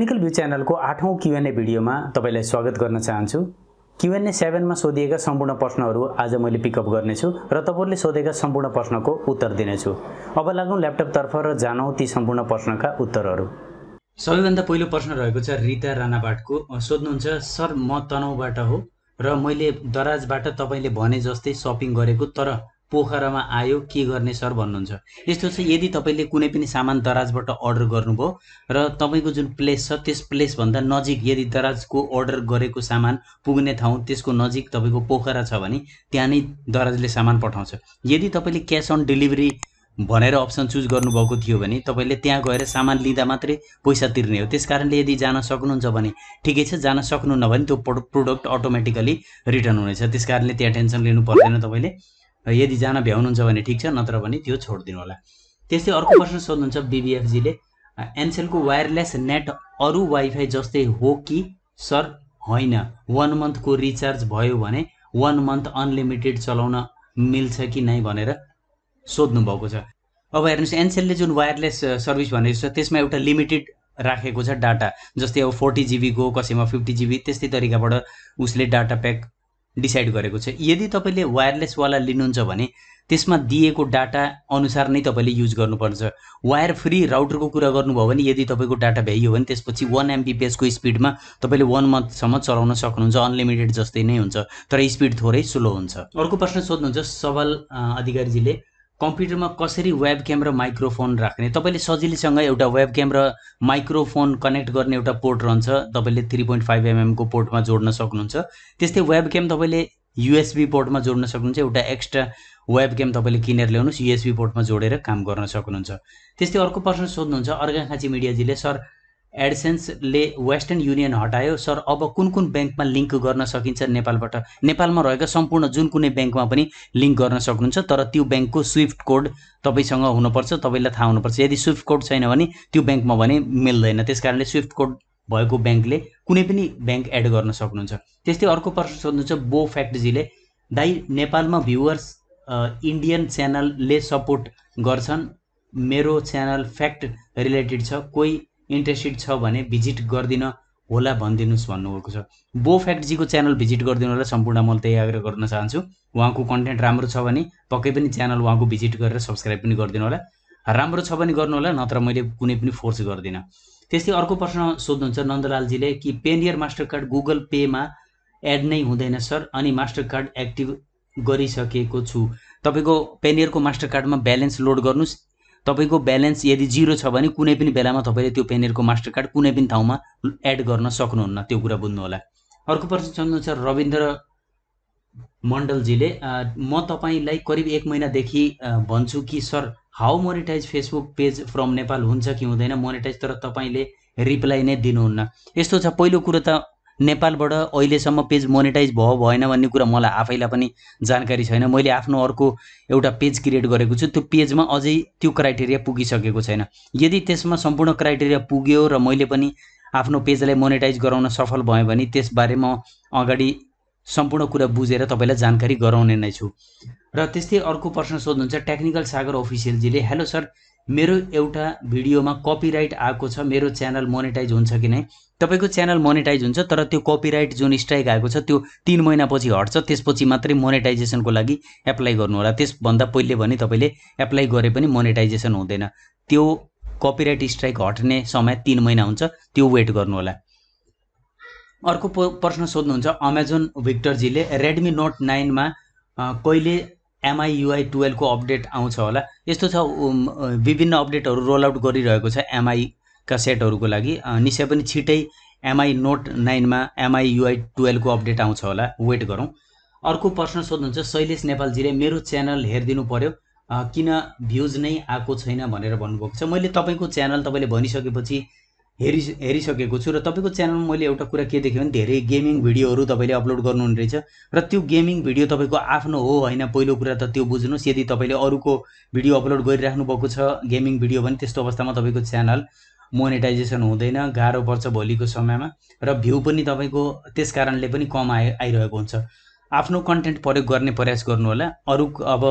technical view च्यानलको आठौँ Q&A भिडियोमा तपाईँलाई स्वागत गर्न चाहन्छु क्युएनए सेभेनमा सोधिएका सम्पूर्ण प्रश्नहरू आज मैले पिकअप गर्नेछु र तपाईँहरूले सोधेका सम्पूर्ण प्रश्नको उत्तर दिनेछु अब लागौँ ल्यापटपतर्फ र जानौँ ती सम्पूर्ण प्रश्नका उत्तरहरू सबैभन्दा पहिलो प्रश्न रहेको छ रिता राणाबाटको सोध्नुहुन्छ सर म तनहुबाट हो र मैले दराजबाट तपाईँले भने जस्तै सपिङ गरेको तर पोखरामा आयो के गर्ने सर भन्नुहुन्छ यस्तो छ यदि तपाईँले कुनै पनि सामान दराजबाट अर्डर गर्नुभयो र तपाईँको जुन प्लेस छ त्यस प्लेसभन्दा नजिक यदि दराजको अर्डर गरेको सामान पुग्ने ठाउँ त्यसको नजिक तपाईँको पोखरा छ भने त्यहाँ नै दराजले सामान पठाउँछ यदि तपाईँले क्यास अन डेलिभरी भनेर अप्सन चुज गर्नुभएको थियो भने तपाईँले त्यहाँ गएर सामान लिँदा मात्रै पैसा तिर्ने हो त्यस कारणले यदि जान सक्नुहुन्छ भने ठिकै छ जान सक्नुहुन्न भने त्यो प्रोडक्ट अटोमेटिकली रिटर्न हुनेछ त्यस कारणले त्यहाँ टेन्सन लिनु पर्दैन तपाईँले यदि जान भ्याउनुहुन्छ भने ठिक छ नत्र भने त्यो छोडिदिनु होला त्यस्तै अर्को प्रश्न सोध्नुहुन्छ बिबिएफजीले एनसेलको वायरलेस नेट अरू वाइफाई जस्तै हो कि सर होइन वान मन्थको रिचार्ज भयो भने वान मन्थ अनलिमिटेड चलाउन मिल्छ कि नै भनेर सोध्नु भएको छ अब हेर्नुहोस् एनसेलले जुन वायरलेस सर्भिस भनेको छ त्यसमा एउटा लिमिटेड राखेको छ डाटा जस्तै अब फोर्टी जिबीको कसैमा फिफ्टी जिबी त्यस्तै तरिकाबाट उसले डाटा प्याक डिसाइड गरेको छ यदि तपाईँले वायरलेसवाला लिनुहुन्छ भने त्यसमा दिएको डाटा अनुसार नै तपाईँले युज गर्नुपर्छ वायर फ्री राउटरको कुरा गर्नुभयो भने यदि तपाईँको डाटा भ्याइयो भने त्यसपछि वान एमबिपिएसको स्पिडमा तपाईँले वान मन्थसम्म चलाउन सक्नुहुन्छ अनलिमिटेड जस्तै नै हुन्छ तर स्पिड थोरै स्लो हुन्छ अर्को प्रश्न सोध्नुहुन्छ सवाल अधिकारीजीले कम्प्युटरमा कसरी वेब क्याम र माइक्रोफोन राख्ने तपाईँले सजिलैसँग एउटा वेब क्याम र माइक्रोफोन कनेक्ट गर्ने एउटा पोर्ट रहन्छ तपाईँले थ्री पोइन्ट फाइभ एमएमको पोर्टमा जोड्न सक्नुहुन्छ त्यस्तै वेब क्याम तपाईँले युएसबी पोर्टमा जोड्न सक्नुहुन्छ एउटा एक्स्ट्रा वेब क्याम तपाईँले किनेर ल्याउनुहोस् युएसबी पोर्टमा जोडेर काम गर्न सक्नुहुन्छ त्यस्तै अर्को प्रश्न सोध्नुहुन्छ अर्घाखाँची मिडियाजीले सर एडसेन्सले वेस्टर्न युनियन हटायो सर अब कुन कुन ब्याङ्कमा लिङ्क गर्न सकिन्छ नेपालबाट नेपालमा रहेका सम्पूर्ण जुन कुनै ब्याङ्कमा पनि लिङ्क गर्न सक्नुहुन्छ तर त्यो ब्याङ्कको स्विफ्ट कोड तपाईँसँग हुनुपर्छ तपाईँलाई थाहा हुनुपर्छ यदि स्विफ्ट कोड छैन भने त्यो ब्याङ्कमा भने मिल्दैन त्यस कारणले स्विफ्ट कोड भएको ब्याङ्कले कुनै पनि ब्याङ्क एड गर्न सक्नुहुन्छ त्यस्तै अर्को प्रश्न सोध्नुहुन्छ बो फ्याक्टजीले दाइ नेपालमा भ्युवर्स इन्डियन च्यानलले सपोर्ट गर्छन् मेरो च्यानल फ्याक्ट रिलेटेड छ कोही इन्ट्रेस्टेड छ भने भिजिट गरिदिन होला भनिदिनुहोस् भन्नुभएको छ बो फ्याक्टजीको च्यानल भिजिट गरिदिनु होला सम्पूर्ण मैले त्यही आग्रह गर्न चाहन्छु उहाँको कन्टेन्ट राम्रो छ भने पक्कै पनि च्यानल उहाँको भिजिट गरेर सब्सक्राइब पनि गरिदिनु होला राम्रो छ भने गर्नु होला नत्र मैले कुनै पनि फोर्स गर्दिनँ त्यस्तै अर्को प्रश्न सोध्नुहुन्छ नन्दलालजीले कि पेनियर मास्टर कार्ड गुगल पेमा एड नै हुँदैन सर अनि मास्टर कार्ड एक्टिभ गरिसकेको छु तपाईँको पेनियरको मास्टर कार्डमा ब्यालेन्स लोड गर्नुहोस् तपाईँको ब्यालेन्स यदि जिरो छ भने कुनै पनि बेलामा तपाईँले त्यो पेनेरको मास्टर कार्ड कुनै पनि ठाउँमा एड गर्न सक्नुहुन्न त्यो कुरा बुझ्नु होला अर्को प्रश्न सोध्नुहुन्छ रविन्द्र मण्डलजीले म तपाईँलाई करिब एक महिनादेखि भन्छु कि sir how monetize Facebook page from Nepal हुन्छ कि हुँदैन मोनिटाइज तर तपाईँले रिप्लाई नै दिनुहुन्न यस्तो छ पहिलो कुरो त नेपालबाट अहिलेसम्म पेज मोनिटाइज भयो भएन भन्ने कुरा मलाई आफैलाई पनि जानकारी छैन मैले आफ्नो अर्को एउटा पेज क्रिएट गरेको छु त्यो पेजमा अझै त्यो क्राइटेरिया पुगिसकेको छैन यदि त्यसमा सम्पूर्ण क्राइटेरिया पुग्यो र मैले पनि आफ्नो पेजलाई मोनिटाइज गराउन सफल भएँ भने त्यसबारे म अगाडि सम्पूर्ण कुरा बुझेर तपाईँलाई जानकारी गराउने नै छु र त्यस्तै अर्को प्रश्न सोध्नुहुन्छ टेक्निकल सागर अफिसियलजीले हेलो सर मेरो एउटा भिडियोमा कपिराइट आएको छ मेरो च्यानल मोनिटाइज हुन्छ कि नै तपाईँको च्यानल मोनिटाइज हुन्छ तर त्यो कपिराइट जुन स्ट्राइक आएको छ त्यो तिन महिनापछि हट्छ त्यसपछि मात्रै मोनिटाइजेसनको लागि एप्लाई गर्नुहोला त्यसभन्दा पहिले भने तपाईँले एप्लाई गरे पनि मोनिटाइजेसन हुँदैन त्यो कपिराइट स्ट्राइक हट्ने समय तिन महिना हुन्छ त्यो वेट गर्नु होला अर्को प्रश्न सोध्नुहुन्छ अमेजोन भिक्टरजीले रेडमी नोट नाइनमा कहिले एमआइयुआई टुवेल्भको अपडेट आउँछ होला यस्तो छ विभिन्न अपडेटहरू रोल आउट गरिरहेको छ एमआई का सेटहरूको लागि निश्चय पनि छिटै एमआई नोट नाइनमा एमआई युआई टुवेल्भको अपडेट आउँछ होला वेट गरौँ अर्को प्रश्न सोध्नुहुन्छ शैलेश नेपालजीले मेरो च्यानल हेरिदिनु पर्यो किन भ्युज नै आएको छैन भनेर भन्नुभएको छ मैले तपाईँको च्यानल तपाईँले भनिसकेपछि हेरि हेरिसकेको छु र तपाईँको च्यानलमा मैले एउटा कुरा के देखेँ भने धेरै गेमिङ भिडियोहरू तपाईँले अपलोड गर्नुहुने रहेछ र त्यो गेमिङ भिडियो तपाईँको आफ्नो हो होइन पहिलो कुरा त त्यो बुझ्नुहोस् यदि तपाईँले अरूको भिडियो अपलोड गरिराख्नु भएको छ गेमिङ भिडियो भने त्यस्तो अवस्थामा तपाईँको च्यानल मोनिटाइजेसन हुँदैन गाह्रो पर्छ भोलिको समयमा र भ्यू पनि तपाईँको त्यस कारणले पनि कम आइ आइरहेको हुन्छ आफ्नो कन्टेन्ट प्रयोग गर्ने प्रयास गर्नुहोला अरू अब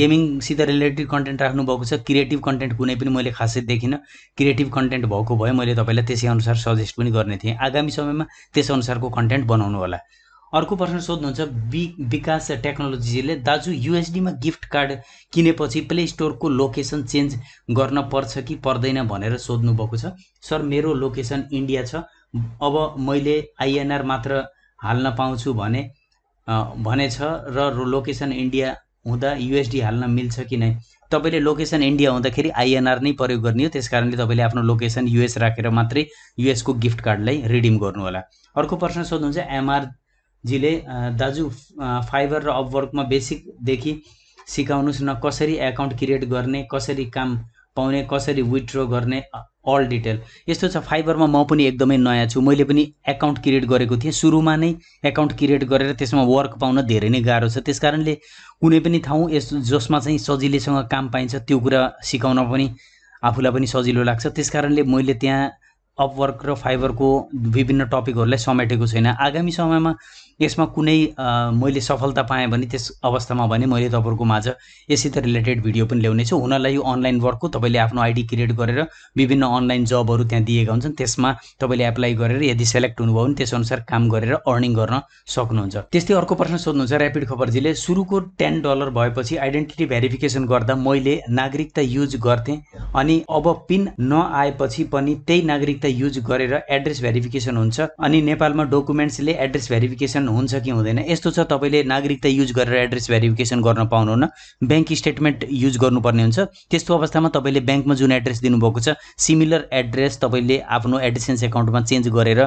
गेमिङसित रिलेटेड कन्टेन्ट राख्नुभएको छ क्रिएटिभ कन्टेन्ट कुनै पनि मैले खासै देखिनँ क्रिएटिभ कन्टेन्ट भएको भए मैले तपाईँलाई त्यसै अनुसार सजेस्ट पनि गर्ने थिएँ आगामी समयमा त्यसअनुसारको कन्टेन्ट बनाउनु होला अर्को प्रश्न सोध्नुहुन्छ बि विकास टेक्नोलोजीले दाजु युएसडीमा गिफ्ट कार्ड किनेपछि प्ले स्टोरको लोकेसन चेन्ज गर्न पर्छ कि पर्दैन भनेर सोध्नुभएको छ सर मेरो लोकेसन इन्डिया छ अब मैले आइएनआर मात्र हाल्न पाउँछु भने भनेछ र लोकेसन इन्डिया हुँदा युएसडी हाल्न मिल्छ कि नै तपाईँले लोकेसन इन्डिया हुँदाखेरि आइएनआर नै प्रयोग गर्ने हो त्यस कारणले तपाईँले आफ्नो लोकेसन युएस राखेर मात्रै युएसको गिफ्ट कार्डलाई रिडिम गर्नुहोला अर्को प्रश्न सोध्नुहुन्छ एमआर जीले दाजु फाइबर र अपवर्कमा बेसिकदेखि सिकाउनुहोस् न कसरी एकाउन्ट क्रिएट गर्ने कसरी काम पाउने कसरी विथड्रो गर्ने अल डिटेल यस्तो छ फाइबरमा म पनि एकदमै नयाँ छु मैले पनि एकाउन्ट क्रिएट गरेको थिएँ सुरुमा नै एकाउन्ट क्रिएट गरेर त्यसमा वर्क पाउन धेरै नै गाह्रो छ त्यस कारणले कुनै पनि ठाउँ यस जसमा चाहिँ सजिलैसँग काम पाइन्छ त्यो कुरा सिकाउन पनि आफूलाई पनि सजिलो लाग्छ त्यस कारणले मैले त्यहाँ अपवर्क र फाइबरको विभिन्न टपिकहरूलाई समेटेको छैन आगामी समयमा यसमा कुनै मैले सफलता पाएँ भने त्यस अवस्थामा भने मैले तपाईँहरूको माझ यससित रिलेटेड भिडियो पनि ल्याउने छु हुनलाई यो अनलाइन वर्कको तपाईँले आफ्नो आइडी क्रिएट गरेर विभिन्न अनलाइन जबहरू त्यहाँ दिएका हुन्छन् त्यसमा तपाईँले एप्लाई गरेर यदि सेलेक्ट हुनुभयो भने त्यसअनुसार काम गरेर अर्निङ गर्न सक्नुहुन्छ त्यस्तै अर्को प्रश्न सोध्नुहुन्छ ऱ्यापिड खबरजीले सुरुको टेन डलर भएपछि आइडेन्टिटी भेरिफिकेसन गर्दा मैले नागरिकता युज गर्थेँ अनि अब पिन नआएपछि पनि त्यही नागरिकता युज गरेर एड्रेस भेरिफिकेसन हुन्छ अनि नेपालमा डकुमेन्ट्सले एड्रेस भेरिफिकेसन भेरिफिकेसन हुन्छ कि हुँदैन यस्तो छ तपाईँले नागरिकता युज गरेर एड्रेस भेरिफिकेसन गर्न पाउनुहुन्न ब्याङ्क स्टेटमेन्ट युज गर्नुपर्ने हुन्छ त्यस्तो अवस्थामा तपाईँले ब्याङ्कमा जुन एड्रेस दिनुभएको छ सिमिलर एड्रेस तपाईँले आफ्नो एडिसेन्स एकाउन्टमा चेन्ज गरेर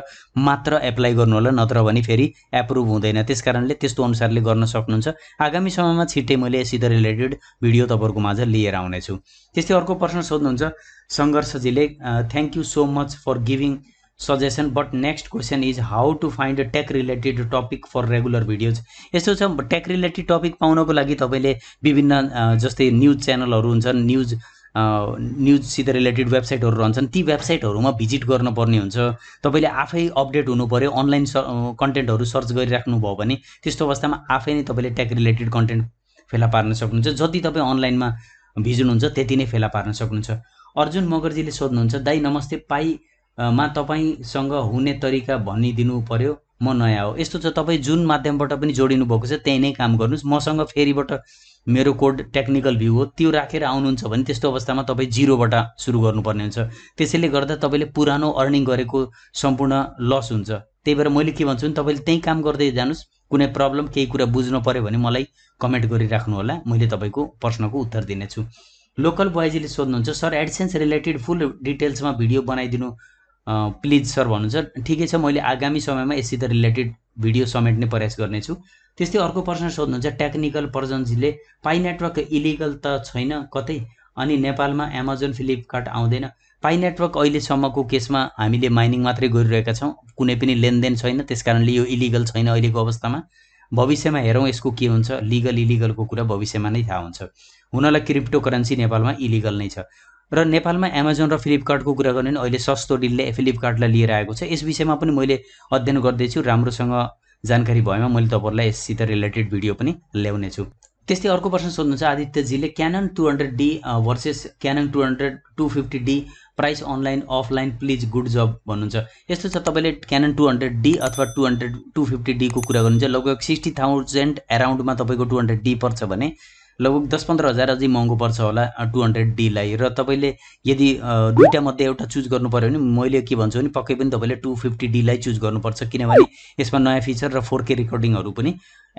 मात्र एप्लाई होला नत्र भने फेरि एप्रुभ हुँदैन त्यस कारणले त्यस्तो अनुसारले गर्न सक्नुहुन्छ आगामी समयमा छिट्टै मैले यसित रिलेटेड भिडियो तपाईँहरूको माझ लिएर आउनेछु त्यस्तै अर्को प्रश्न सोध्नुहुन्छ सङ्घर्षजीले thank you so much for giving suggestion but next question is how to find tech related topic for regular videos यस्तो छ टेक रिलेटेड टपिक पाउनको लागि तपाईँले विभिन्न जस्तै न्युज च्यानलहरू हुन्छन् न्युज न्युजसित रिलेटेड वेबसाइटहरू रहन्छन् ती वेबसाइटहरूमा भिजिट गर्नुपर्ने हुन्छ तपाईँले आफै अपडेट हुनु पऱ्यो अनलाइन स कन्टेन्टहरू सर्च गरिराख्नुभयो भने त्यस्तो अवस्थामा आफै नै तपाईँले टेक रिलेटेड कन्टेन्ट फेला पार्न सक्नुहुन्छ जति तपाईँ अनलाइनमा भिज्नुहुन्छ त्यति नै फेला पार्न सक्नुहुन्छ अर्जुन मगर्जीले सोध्नुहुन्छ दाई नमस्ते पाइ मा तपाईँसँग हुने तरिका भनिदिनु पर्यो म नयाँ हो यस्तो छ तपाईँ जुन माध्यमबाट पनि जोडिनु भएको छ त्यहीँ नै काम गर्नुहोस् मसँग फेरिबाट मेरो कोड टेक्निकल भ्यू हो त्यो राखेर आउनुहुन्छ भने त्यस्तो अवस्थामा तपाईँ जिरोबाट सुरु गर्नुपर्ने हुन्छ त्यसैले गर्दा तपाईँले पुरानो अर्निङ गरेको सम्पूर्ण लस हुन्छ त्यही भएर मैले के भन्छु भने तपाईँले त्यहीँ काम गर्दै जानुहोस् कुनै प्रब्लम केही कुरा बुझ्नु पऱ्यो भने मलाई कमेन्ट गरिराख्नु होला मैले तपाईँको प्रश्नको उत्तर दिनेछु लोकल बोइजीले सोध्नुहुन्छ सर एडसेन्स रिलेटेड फुल डिटेल्समा भिडियो बनाइदिनु प्लिज सर भन्नुहुन्छ ठिकै छ मैले आगामी समयमा यससित रिलेटेड भिडियो समेट्ने प्रयास गर्नेछु त्यस्तै अर्को प्रश्न सोध्नुहुन्छ टेक्निकल पर्जन्सीले पाइ नेटवर्क इलिगल त छैन कतै अनि नेपालमा एमाजोन फ्लिपकार्ट आउँदैन पाइ नेटवर्क अहिलेसम्मको केसमा हामीले माइनिङ मात्रै गरिरहेका छौँ कुनै पनि लेनदेन छैन त्यस कारणले यो इलिगल छैन अहिलेको अवस्थामा भविष्यमा हेरौँ यसको के हुन्छ लिगल इलिगलको कुरा भविष्यमा नै थाहा हुन्छ हुनलाई क्रिप्टो करेन्सी नेपालमा इलिगल नै छ र नेपालमा एमाजोन र फ्लिपकार्टको कुरा गर्ने भने अहिले सस्तो डिलले फ्लिपकार्टलाई लिएर आएको छ यस विषयमा पनि मैले अध्ययन गर्दैछु राम्रोसँग जानकारी भएमा मैले तपाईँहरूलाई यससित रिलेटेड भिडियो पनि ल्याउने छु त्यस्तै अर्को प्रश्न सोध्नुहुन्छ आदित्यजीले Canon two hundred D versus Canon two hundred two fifty D price online offline please good जब भन्नुहुन्छ यस्तो छ तपाईँले क्यानन टु हन्ड्रेड डी अथवा टु हन्ड्रेड टू फिफ्टी डीको कुरा गर्नुहुन्छ लगभग सिक्सटी थाउजन्ड एराउन्डमा तपाईँको टु हन्ड्रेड डी पर्छ भने लगभग दस पन्ध्र हजार अझै महँगो पर्छ होला टु हन्ड्रेड डीलाई र तपाईँले यदि दुइटा मध्ये एउटा चुज गर्नु पऱ्यो भने मैले के भन्छु भने पक्कै पनि तपाईँले टु फिफ्टी डीलाई चुज गर्नुपर्छ किनभने यसमा नयाँ फिचर र फोर के रेकर्डिङहरू पनि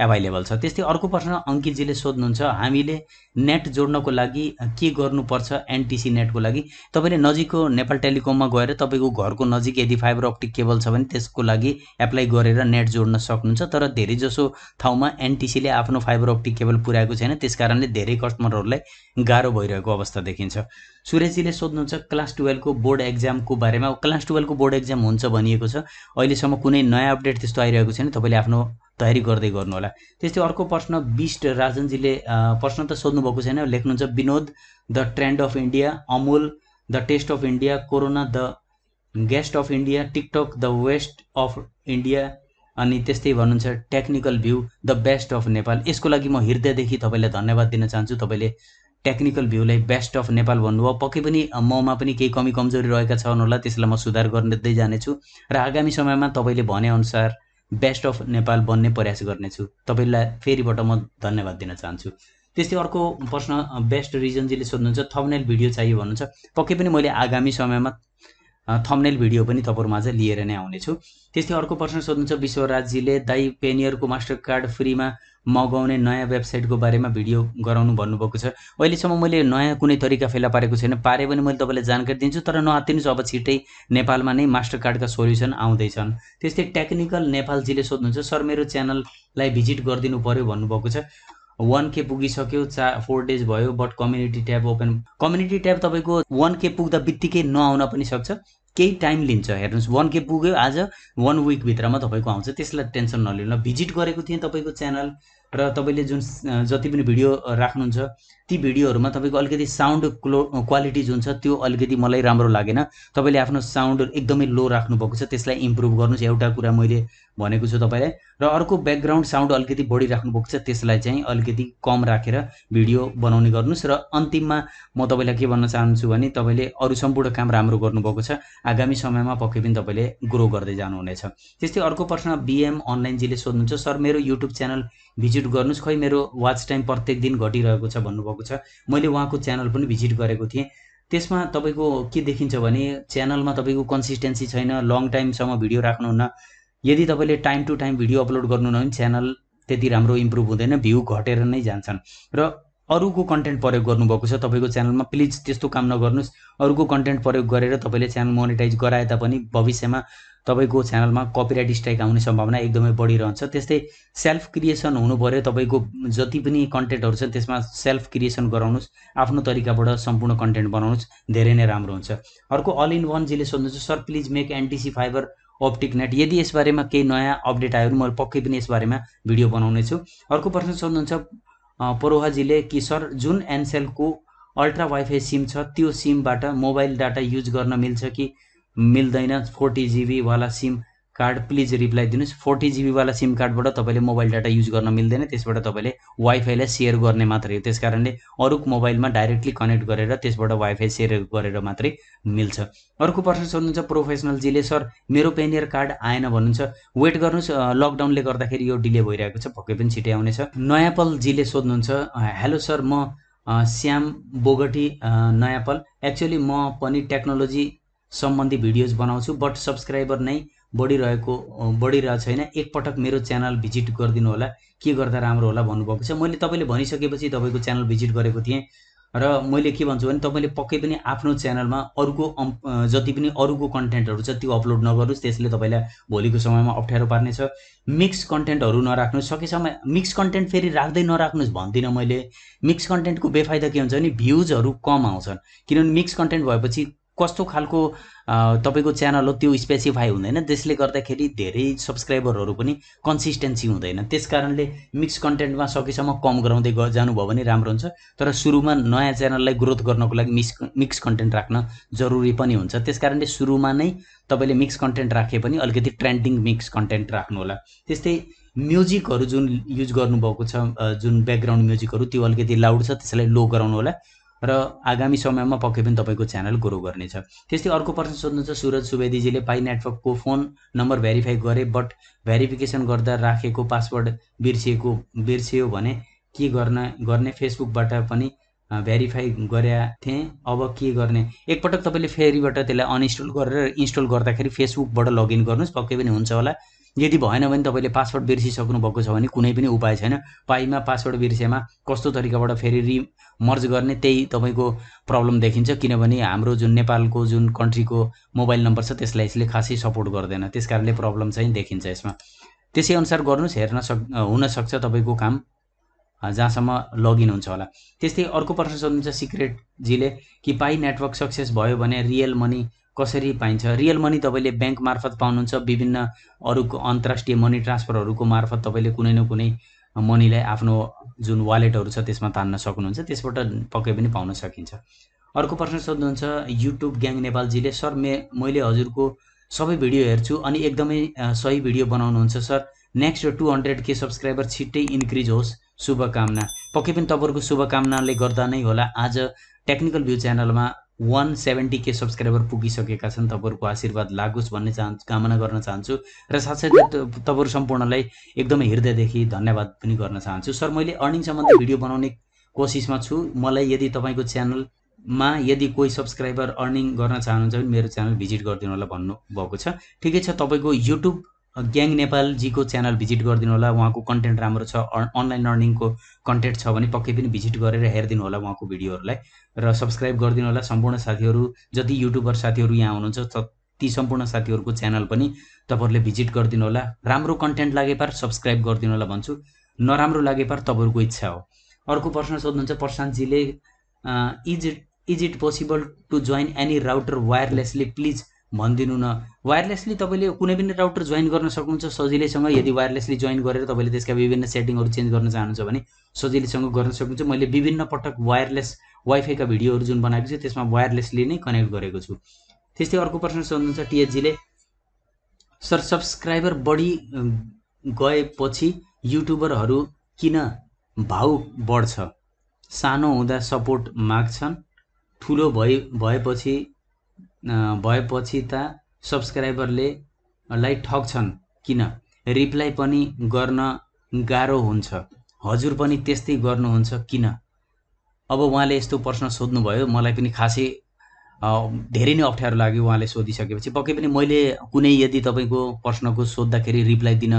एभाइलेबल छ त्यस्तै अर्को प्रश्न अङ्कितजीले सोध्नुहुन्छ हामीले नेट जोड्नको लागि के गर्नुपर्छ एनटिसी नेटको लागि तपाईँले नजिकको नेपाल टेलिकममा गएर तपाईँको घरको नजिक यदि फाइबर अप्टिक केबल छ भने त्यसको लागि एप्लाई गरेर नेट जोड्न सक्नुहुन्छ तर धेरैजसो ठाउँमा एनटिसीले आफ्नो फाइबर अप्टिक केबल पुर्याएको छैन त्यसकारण कारणले धेरै कस्टमरहरूलाई गाह्रो भइरहेको अवस्था देखिन्छ सुरेशजीले सोध्नुहुन्छ क्लास टुवेल्भको बोर्ड एक्जामको बारेमा क्लास टुवेल्भको बोर्ड एक्जाम हुन्छ भनिएको छ अहिलेसम्म कुनै नयाँ अपडेट त्यस्तो आइरहेको छैन तपाईँले आफ्नो तयारी गर्दै गर्नुहोला त्यस्तै अर्को प्रश्न बिस्ट राजनजीले प्रश्न त सोध्नु भएको छैन लेख्नुहुन्छ Vinod the trend of India Amul the taste of India corona the guest of India TikTok the waste of India अनि त्यस्तै भन्नुहुन्छ technical view the best of Nepal यसको लागि म हृदयदेखि तपाईँलाई धन्यवाद दिन चाहन्छु तपाईँले टेक्निकल भ्यूलाई बेस्ट अफ नेपाल भन्नुभयो पक्कै पनि ममा पनि केही कमी कमजोरी रहेका छन् होला त्यसलाई म सुधार गर्दै जानेछु र आगामी समयमा तपाईँले भनेअनुसार बेस्ट अफ नेपाल बन्ने प्रयास गर्नेछु तपाईँलाई फेरिबाट म धन्यवाद दिन चाहन्छु त्यस्तै अर्को प्रश्न बेस्ट रिजनजीले सोध्नुहुन्छ थम्नेल भिडियो चाहियो भन्नुहुन्छ पक्कै पनि मैले आगामी समयमा थम्नेल भिडियो पनि तपाईँहरूमाझ लिएर नै आउनेछु त्यस्तै अर्को प्रश्न सोध्नुहुन्छ विश्वराजजीले दाई पेनियरको मास्टर कार्ड फ्रीमा मगाउने नयाँ वेबसाइटको बारेमा भिडियो गराउनु भन्नुभएको छ अहिलेसम्म मैले नयाँ कुनै तरिका फेला पारेको छैन पारे पनि मैले तपाईँलाई जानकारी दिन्छु तर नआत्तिनुहोस् अब छिट्टै नेपालमा नै मास्टर कार्डका सोल्युसन आउँदैछन् त्यस्तै टेक्निकल नेपालजीले सोध्नुहुन्छ सर मेरो च्यानललाई भिजिट गरिदिनु पऱ्यो भन्नुभएको छ वान के पुगिसक्यो चार फोर डेज भयो but community tab open community tab तपाईँको वान के पुग्दा बित्तिकै नआउन पनि सक्छ केही टाइम लिन्छ हेर्नुहोस् वान के पुग्यो आज वान विकभित्रमा तपाईँको आउँछ त्यसलाई टेन्सन नलिनु भिजिट गरेको थिएँ तपाईँको च्यानल र तपाईँले जुन जति पनि भिडियो राख्नुहुन्छ ती भिडियोहरूमा तपाईँको अलिकति साउन्ड क्लो क्वालिटी जुन छ त्यो अलिकति मलाई राम्रो लागेन तपाईँले आफ्नो साउन्ड एकदमै लो राख्नुभएको छ त्यसलाई इम्प्रुभ गर्नुहोस् एउटा कुरा मैले भनेको छु तपाईँलाई र अर्को ब्याकग्राउन्ड साउन्ड अलिकति बढी छ त्यसलाई चाहिँ अलिकति कम राखेर रा, भिडियो बनाउने गर्नुहोस् र अन्तिममा म तपाईँलाई के भन्न चाहन्छु भने तपाईँले अरू सम्पूर्ण काम राम्रो गर्नुभएको छ आगामी समयमा पक्कै पनि तपाईँले ग्रो गर्दै जानुहुनेछ त्यस्तै अर्को प्रश्न बिएम अनलाइनजीले सोध्नुहुन्छ सर मेरो युट्युब च्यानल भिजिट गर्नुहोस् खै मेरो वाच टाइम प्रत्येक दिन घटिरहेको छ भन्नुभएको छ मैले उहाँको च्यानल पनि भिजिट गरेको थिएँ त्यसमा तपाईँको के देखिन्छ भने च्यानलमा तपाईँको कन्सिस्टेन्सी छैन लङ टाइमसम्म भिडियो राख्नुहुन्न यदि तपाईँले time to time video upload गर्नु भने च्यानल त्यति राम्रो इम्प्रुभ हुँदैन भ्यू घटेर नै जान्छन् र अरूको कन्टेन्ट प्रयोग गर्नुभएको छ तपाईँको च्यानलमा प्लिज त्यस्तो काम नगर्नुहोस् अरूको कन्टेन्ट प्रयोग गरेर तपाईँले च्यानल मोनिटाइज गराए तापनि भविष्यमा तपाईँको च्यानलमा कपिराइट स्ट्राइक आउने सम्भावना एकदमै बढिरहन्छ त्यस्तै सेल्फ क्रिएसन हुनु पऱ्यो तपाईँको जति पनि कन्टेन्टहरू छन् त्यसमा सेल्फ क्रिएसन गराउनुहोस् आफ्नो तरिकाबाट सम्पूर्ण कन्टेन्ट बनाउनुहोस् धेरै नै राम्रो हुन्छ अर्को अल इन वान जीले सोध्नुहुन्छ sir please make NTC fiber optic net यदि यसबारेमा केही नयाँ अपडेट आयो भने मैले पक्कै पनि यसबारेमा भिडियो बनाउनेछु अर्को प्रश्न सोध्नुहुन्छ परोहाजीले कि सर जुन एनसेलको अल्ट्रा वाइफाई सिम छ त्यो सिमबाट मोबाइल डाटा युज गर्न मिल्छ कि मिल्दैन फोर्टी जिबीवाला सिम कार्ड प्लिज रिप्लाई दिनुहोस् फोर्टी जिबीवाला सिम कार्डबाट तपाईँले मोबाइल डाटा युज गर्न मिल्दैन त्यसबाट तपाईँले वाइफाईलाई सेयर गर्ने मात्रै हो त्यस कारणले अरू मोबाइलमा डाइरेक्टली कनेक्ट गरेर त्यसबाट वाइफाई सेयर गरेर मात्रै मिल्छ अर्को प्रश्न सोध्नुहुन्छ प्रोफेसनलजीले सर मेरो पेनियर कार्ड आएन भन्नुहुन्छ वेट गर्नुहोस् लकडाउनले गर्दाखेरि यो डिले भइरहेको छ पक्कै पनि छिटै आउनेछ नयाँपलजीले सोध्नुहुन्छ हेलो सर म श्याम बोगटी नयाँपल एक्चुअली म पनि टेक्नोलोजी सम्बन्धी भिडियोज बनाउँछु बट सब्सक्राइबर नै बढिरहेको बढिरहेको छैन एकपटक मेरो च्यानल भिजिट गरिदिनु होला के गर्दा राम्रो होला भन्नुभएको छ मैले तपाईँले भनिसकेपछि तपाईँको च्यानल भिजिट गरेको थिएँ र मैले के भन्छु भने तपाईँले पक्कै पनि आफ्नो च्यानलमा अरूको जति पनि अरूको कन्टेन्टहरू छ त्यो अपलोड नगर्नुहोस् त्यसले तपाईँलाई भोलिको समयमा अप्ठ्यारो पार्नेछ मिक्स कन्टेन्टहरू नराख्नुहोस् सकेसम्म मिक्स कन्टेन्ट फेरि राख्दै नराख्नुहोस् भन्दिनँ मैले मिक्स कन्टेन्टको बेफाइदा के हुन्छ भने भ्युजहरू कम आउँछन् किनभने मिक्स कन्टेन्ट भएपछि कस्तो खालको तपाईँको च्यानल हो त्यो स्पेसिफाई हुँदैन त्यसले गर्दाखेरि धेरै सब्सक्राइबरहरू पनि कन्सिस्टेन्सी हुँदैन त्यस कारणले मिक्स कन्टेन्टमा सकेसम्म कम गराउँदै ग जानुभयो भने राम्रो हुन्छ तर सुरुमा नयाँ च्यानललाई ग्रोथ गर्नको लागि मिक्स मिक्स कन्टेन्ट राख्न जरुरी पनि हुन्छ त्यस कारणले सुरुमा नै तपाईँले मिक्स कन्टेन्ट राखे पनि अलिकति ट्रेन्डिङ मिक्स कन्टेन्ट राख्नु होला त्यस्तै म्युजिकहरू जुन युज गर्नुभएको छ जुन ब्याकग्राउन्ड म्युजिकहरू त्यो अलिकति लाउड छ त्यसलाई लो गराउनु होला र आगामी समयमा पक्कै पनि तपाईँको च्यानल ग्रो गर्नेछ त्यस्तै अर्को प्रश्न सोध्नु छ सुरज सुवेदीजीले पाइ नेटवर्कको फोन नम्बर भेरिफाई गरे बट भेरिफिकेसन गर्दा राखेको पासवर्ड बिर्सिएको बिर्सियो भने के गर्न गर्ने फेसबुकबाट पनि भेरिफाई गरेका थिएँ अब के गर्ने एकपटक तपाईँले फेरिबाट त्यसलाई अनइन्स्टल गरेर इन्स्टल गर्दाखेरि फेसबुकबाट लगइन गर्नुहोस् पक्कै पनि हुन्छ होला यदि भएन भने तपाईँले पासवर्ड बिर्सिसक्नु भएको छ भने कुनै पनि उपाय छैन पाइमा पासवर्ड बिर्सेमा कस्तो तरिकाबाट फेरि रिमर्ज गर्ने त्यही तपाईँको प्रब्लम देखिन्छ किनभने हाम्रो जुन नेपालको जुन कन्ट्रीको मोबाइल नम्बर छ त्यसलाई यसले खासै सपोर्ट गर्दैन त्यस कारणले प्रब्लम चाहिँ देखिन्छ यसमा त्यसै अनुसार गर्नुहोस् हेर्न सक् हुनसक्छ तपाईँको काम जहाँसम्म लगइन हुन्छ होला त्यस्तै अर्को प्रश्न सोध्नुहुन्छ सिक्रेटजीले कि पाइ नेटवर्क सक्सेस भयो भने रियल मनी कसरी पाइन्छ रियल मनी तपाईँले ब्याङ्क मार्फत पाउनुहुन्छ विभिन्न अरू अन्तर्राष्ट्रिय मनी ट्रान्सफरहरूको मार्फत तपाईँले कुनै न कुनै मनीलाई आफ्नो जुन वालेटहरू छ त्यसमा तान्न सक्नुहुन्छ त्यसबाट पक्कै पनि पाउन सकिन्छ अर्को प्रश्न सोध्नुहुन्छ युट्युब ग्याङ नेपालजीले सर मे मैले हजुरको सबै भिडियो हेर्छु अनि एकदमै सही भिडियो बनाउनुहुन्छ sir next two hundred K subscriber छिट्टै इन्क्रिज होस् शुभकामना पक्कै पनि तपाईँहरूको शुभकामनाले गर्दा नै होला आज टेक्निकल भ्यू च्यानलमा वान सेभेन्टी के सब्सक्राइबर पुगिसकेका छन् तपाईँहरूको आशीर्वाद लागोस् भन्ने चाहन्छु कामना गर्न चाहन्छु र साथसाथै तपाईँहरू सम्पूर्णलाई एकदमै हृदयदेखि धन्यवाद पनि गर्न चाहन्छु सर मैले अर्निङ सम्बन्धी भिडियो बनाउने कोसिसमा छु मलाई यदि तपाईँको च्यानलमा यदि कोही सब्सक्राइबर अर्निङ गर्न चाहनुहुन्छ भने मेरो च्यानल भिजिट गरिदिनु होला भन्नुभएको छ ठिकै छ तपाईँको युट्युब ग्याङ नेपालजीको च्यानल भिजिट गरिदिनु होला उहाँको कन्टेन्ट राम्रो छ अनलाइन लर्निङको कन्टेन्ट छ भने पक्कै पनि भिजिट गरेर हेरिदिनु होला उहाँको भिडियोहरूलाई र सब्सक्राइब गरिदिनु होला सम्पूर्ण साथीहरू जति युट्युबर साथीहरू यहाँ हुनुहुन्छ ती सम्पूर्ण साथीहरूको च्यानल पनि तपाईँहरूले भिजिट गरिदिनु होला राम्रो कन्टेन्ट लागे पार सब्सक्राइब गरिदिनु होला भन्छु नराम्रो लागे पार तपाईँहरूको इच्छा हो अर्को प्रश्न सोध्नुहुन्छ प्रशान्तजीले is it is it possible to join any router wirelessly please भनिदिनु न वायरलेसली तपाईँले कुनै पनि राउटर जोइन गर्न सक्नुहुन्छ सजिलैसँग यदि वायरलेसली जोइन गरेर तपाईँले त्यसका विभिन्न सेटिङहरू चेन्ज गर्न चाहनुहुन्छ भने सजिलैसँग गर्न सक्नुहुन्छ मैले विभिन्न पटक वायरलेस वाइफाईका भिडियोहरू जुन बनाएको छु त्यसमा वायरलेसली नै कनेक्ट गरेको छु त्यस्तै अर्को प्रश्न सोध्नुहुन्छ टिएचजीले सर सब्सक्राइबर बढी गएपछि युट्युबरहरू किन भाउ बढ्छ सानो हुँदा सपोर्ट माग्छन् ठुलो भइ भएपछि भएपछि त सब्सक्राइबरले लाई ठग्छन् किन रिप्लाई पनि गर्न गाह्रो हुन्छ हजुर पनि त्यस्तै गर्नुहुन्छ किन अब उहाँले यस्तो प्रश्न सोध्नुभयो मलाई पनि खासै धेरै नै अप्ठ्यारो लाग्यो उहाँले सोधिसकेपछि पक्कै पनि मैले कुनै यदि तपाईँको प्रश्नको सोद्धाखेरि रिप्लाई दिन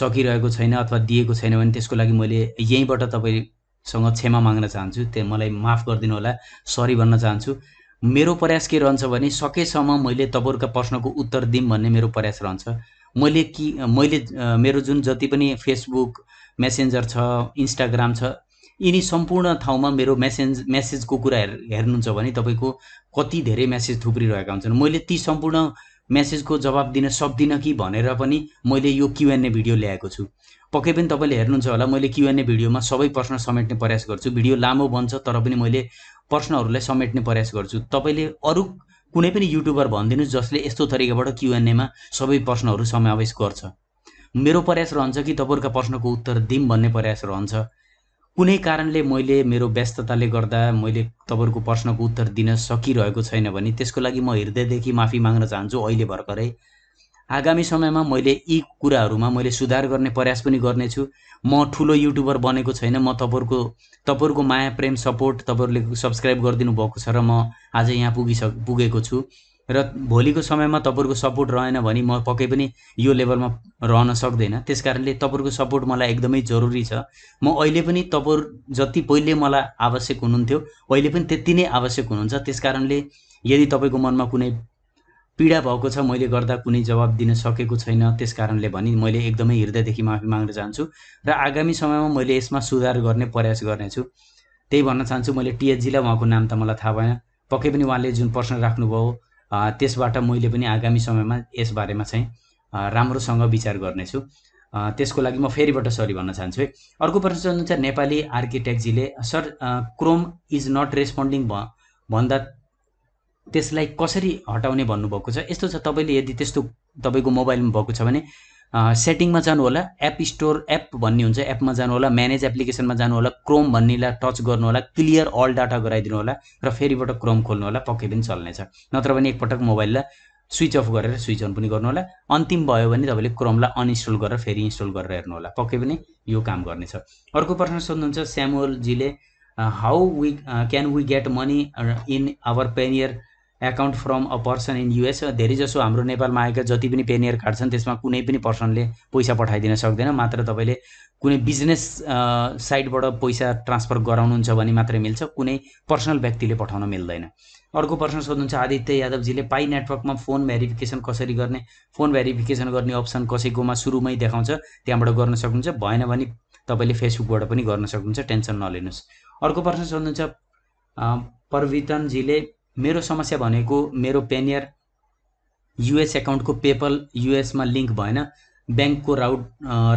सकिरहेको छैन अथवा दिएको छैन भने त्यसको लागि मैले यहीँबाट तपाईँसँग क्षमा माग्न चाहन्छु त्यहाँ मलाई माफ गरिदिनु होला सरी भन्न चाहन्छु मेरो प्रयास के रहन्छ भने सकेसम्म मैले तपाईँहरूका प्रश्नको उत्तर दिउँ भन्ने मेरो प्रयास रहन्छ मैले कि मैले मेरो जुन जति पनि फेसबुक मेसेन्जर छ इन्स्टाग्राम छ यिनी सम्पूर्ण ठाउँमा मेरो मेसेन्ज मेसेजको कुरा हेर हेर्नुहुन्छ भने तपाईँको कति धेरै मेसेज थुप्रिरहेका हुन्छन् मैले ती सम्पूर्ण मेसेजको जवाब दिन सक्दिनँ कि भनेर पनि मैले यो क्युएनए भिडियो ल्याएको छु पक्कै पनि तपाईँले हेर्नुहुन्छ होला मैले क्युएनए भिडियोमा सबै प्रश्न समेट्ने प्रयास गर्छु भिडियो लामो बन्छ तर पनि मैले प्रश्नहरूलाई समेट्ने प्रयास गर्छु तपाईँले अरू कुनै पनि युट्युबर भनिदिनुहोस् जसले यस्तो तरिकाबाट क्युएनएमा सबै प्रश्नहरू समावेश गर्छ मेरो प्रयास रहन्छ कि तपाईँहरूका प्रश्नको उत्तर दिउँ भन्ने प्रयास रहन्छ कुनै कारणले मैले मेरो व्यस्तताले गर्दा मैले तपाईँहरूको प्रश्नको उत्तर दिन सकिरहेको छैन भने त्यसको लागि म हृदयदेखि माफी माग्न चाहन्छु अहिले भर्खरै आगामी समयमा मैले यी कुराहरूमा मैले सुधार गर्ने प्रयास पनि गर्नेछु म ठुलो युट्युबर बनेको छैन म तपाईँहरूको तपाईँहरूको माया प्रेम सपोर्ट तपाईँहरूले सब्सक्राइब गरिदिनु भएको छ र म आज यहाँ पुगिसक पुगेको छु र भोलिको समयमा तपाईँहरूको सपोर्ट रहेन भने म पक्कै पनि यो लेभलमा रहन सक्दैन त्यस कारणले तपाईँहरूको सपोर्ट मलाई एकदमै जरुरी छ म अहिले पनि तपाईँहरू जति पहिले मलाई आवश्यक हुनुहुन्थ्यो अहिले पनि त्यति नै आवश्यक हुनुहुन्छ त्यस कारणले यदि तपाईँको मनमा कुनै पीडा भएको छ मैले गर्दा कुनै जवाब दिन सकेको छैन त्यस कारणले भने मैले एकदमै हृदयदेखि माफी माग्न चाहन्छु र आगामी समयमा मैले यसमा सुधार गर्ने प्रयास गर्नेछु त्यही भन्न चाहन्छु मैले टिएचजीलाई उहाँको नाम त मलाई थाहा भएन पक्कै पनि उहाँले जुन प्रश्न राख्नुभयो त्यसबाट मैले पनि आगामी समयमा यसबारेमा चाहिँ राम्रोसँग विचार गर्नेछु त्यसको लागि म फेरिबाट सरी भन्न चाहन्छु है अर्को प्रश्न छ नेपाली आर्किटेक्टजीले sir Chrome is not responding भन्दा त्यसलाई कसरी हटाउने भन्नुभएको छ यस्तो छ तपाईँले यदि त्यस्तो तपाईँको मोबाइलमा भएको छ भने सेटिङमा जानु होला एप स्टोर एप भन्ने हुन्छ एपमा जानु होला म्यानेज एप्लिकेसनमा होला क्रोम भन्नेलाई टच गर्नु होला क्लियर अल डाटा गराइदिनु होला र फेरिबाट क्रोम खोल्नु होला पक्कै पनि चल्नेछ नत्र भने एकपटक मोबाइललाई स्विच अफ गरेर स्विच अन पनि गर्नु होला अन्तिम भयो भने तपाईँले क्रोमलाई अनइन्स्टल गरेर फेरि इन्स्टल गरेर हेर्नु होला पक्कै पनि यो काम गर्नेछ अर्को प्रश्न सोध्नुहुन्छ स्यामुअलजीले how we can we get money in our Payoneer account from a person in US धेरै जसो हाम्रो नेपालमा आएका जति पनि पेनियर कार्ड छन् त्यसमा कुनै पनि पर्सनले पैसा पठाइदिन सक्दैन मात्र तपाईँले कुनै बिजनेस साइडबाट पैसा ट्रान्सफर गराउनुहुन्छ भने मात्रै मिल्छ कुनै पर्सनल व्यक्तिले पठाउन मिल्दैन अर्को प्रश्न सोध्नुहुन्छ आदित्य यादवजीले पाइ नेटवर्कमा फोन भेरिफिकेसन कसरी गर्ने फोन भेरिफिकेसन गर्ने अप्सन कसैकोमा सुरुमै देखाउँछ त्यहाँबाट गर्न सक्नुहुन्छ भएन भने तपाईँले फेसबुकबाट पनि गर्न सक्नुहुन्छ टेन्सन नलिनुहोस् अर्को प्रश्न सोध्नुहुन्छ प्रवितनजीले मेरो समस्या भनेको मेरो पेनियर युएस एकाउन्टको पेपल युएसमा लिङ्क भएन ब्याङ्कको राउट